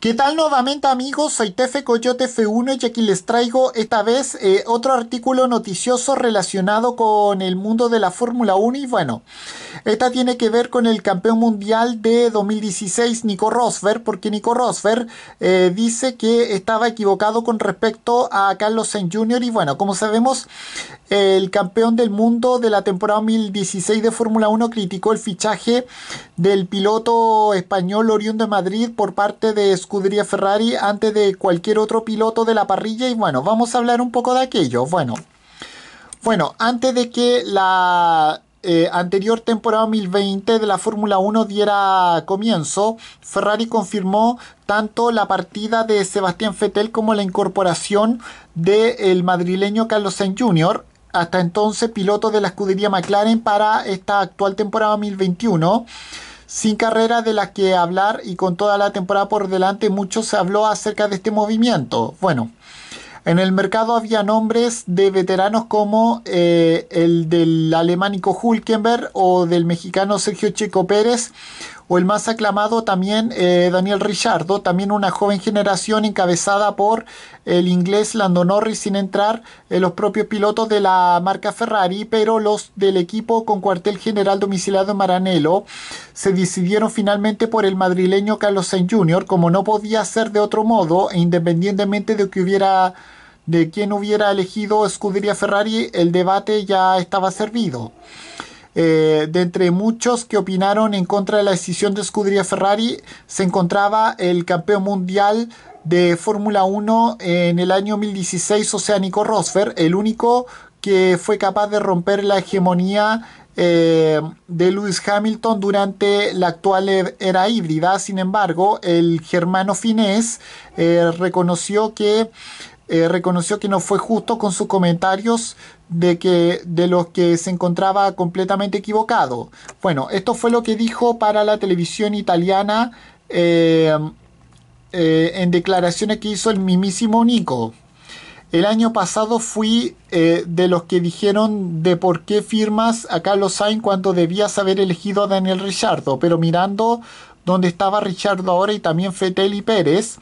¿Qué tal nuevamente amigos? Soy Tefe Coyote F1 y aquí les traigo esta vez eh, otro artículo noticioso relacionado con el mundo de la Fórmula 1 y bueno, esta tiene que ver con el campeón mundial de 2016 Nico Rosberg porque Nico Rosberg eh, dice que estaba equivocado con respecto a Carlos Sainz Jr. y bueno, como sabemos el campeón del mundo de la temporada 2016 de Fórmula 1 criticó el fichaje del piloto español oriundo de Madrid por parte de su escudería Ferrari antes de cualquier otro piloto de la parrilla y bueno, vamos a hablar un poco de aquello. Bueno, bueno antes de que la eh, anterior temporada 2020 de la Fórmula 1 diera comienzo, Ferrari confirmó tanto la partida de Sebastián Fettel como la incorporación del madrileño Carlos Sainz Jr., hasta entonces piloto de la escudería McLaren para esta actual temporada 2021 sin carrera de las que hablar y con toda la temporada por delante mucho se habló acerca de este movimiento. Bueno, en el mercado había nombres de veteranos como eh, el del alemánico Hulkenberg o del mexicano Sergio Checo Pérez o el más aclamado también eh, Daniel Richardo, también una joven generación encabezada por el inglés Lando Norris sin entrar los propios pilotos de la marca Ferrari, pero los del equipo con cuartel general domiciliado en Maranello, se decidieron finalmente por el madrileño Carlos Sainz Jr., como no podía ser de otro modo, e independientemente de que hubiera de quién hubiera elegido Scuderia Ferrari, el debate ya estaba servido. Eh, de entre muchos que opinaron en contra de la decisión de Scuderia Ferrari, se encontraba el campeón mundial de Fórmula 1 en el año 2016, Oceánico Rosberg, el único que fue capaz de romper la hegemonía eh, de Lewis Hamilton durante la actual e-, era híbrida. Sin embargo, el germano finés eh, reconoció que eh, reconoció que no fue justo con sus comentarios de, que, de los que se encontraba completamente equivocado. Bueno, esto fue lo que dijo para la televisión italiana en declaraciones que hizo el mismísimo Nico. El año pasado fui eh, de los que dijeron de por qué firmas a Carlos Sainz cuando debías haber elegido a Daniel Richardo, pero mirando dónde estaba Richardo ahora y también Feteli y Pérez,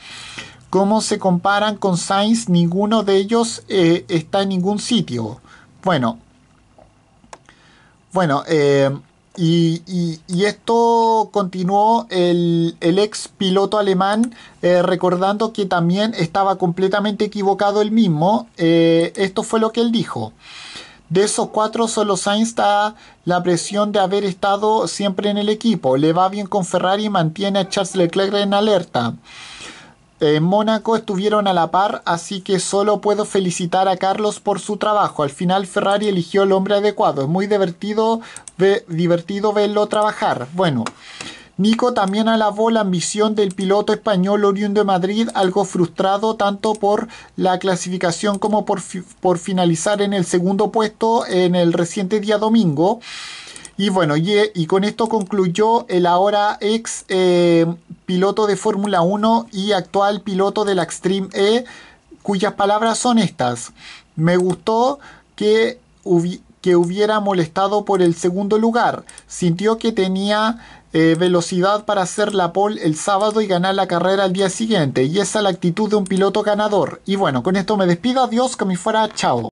cómo se comparan con Sainz, ninguno de ellos eh, está en ningún sitio. Bueno, bueno, eh, y, esto continuó el, ex piloto alemán eh, recordando que también estaba completamente equivocado él mismo. Eh, esto fue lo que él dijo. De esos cuatro, solo Sainz está la presión de haber estado siempre en el equipo. Le va bien con Ferrari y mantiene a Charles Leclerc en alerta en Mónaco estuvieron a la par, así que solo puedo felicitar a Carlos por su trabajo. Al final Ferrari eligió el hombre adecuado. Es muy divertido, divertido verlo trabajar. Bueno. Nico también alabó la ambición del piloto español oriundo de Madrid, algo frustrado tanto por la clasificación como por, por finalizar en el segundo puesto en el reciente día domingo. Y bueno, eh, y, con esto concluyó el ahora ex eh, piloto de Fórmula 1 y actual piloto de la Extreme E, cuyas palabras son estas. Me gustó que, que hubiera molestado por el segundo lugar. Sintió que tenía eh, velocidad para hacer la pole el sábado y ganar la carrera al día siguiente. Y esa es la actitud de un piloto ganador. Y bueno, con esto me despido. Adiós, que me fuera. Chao.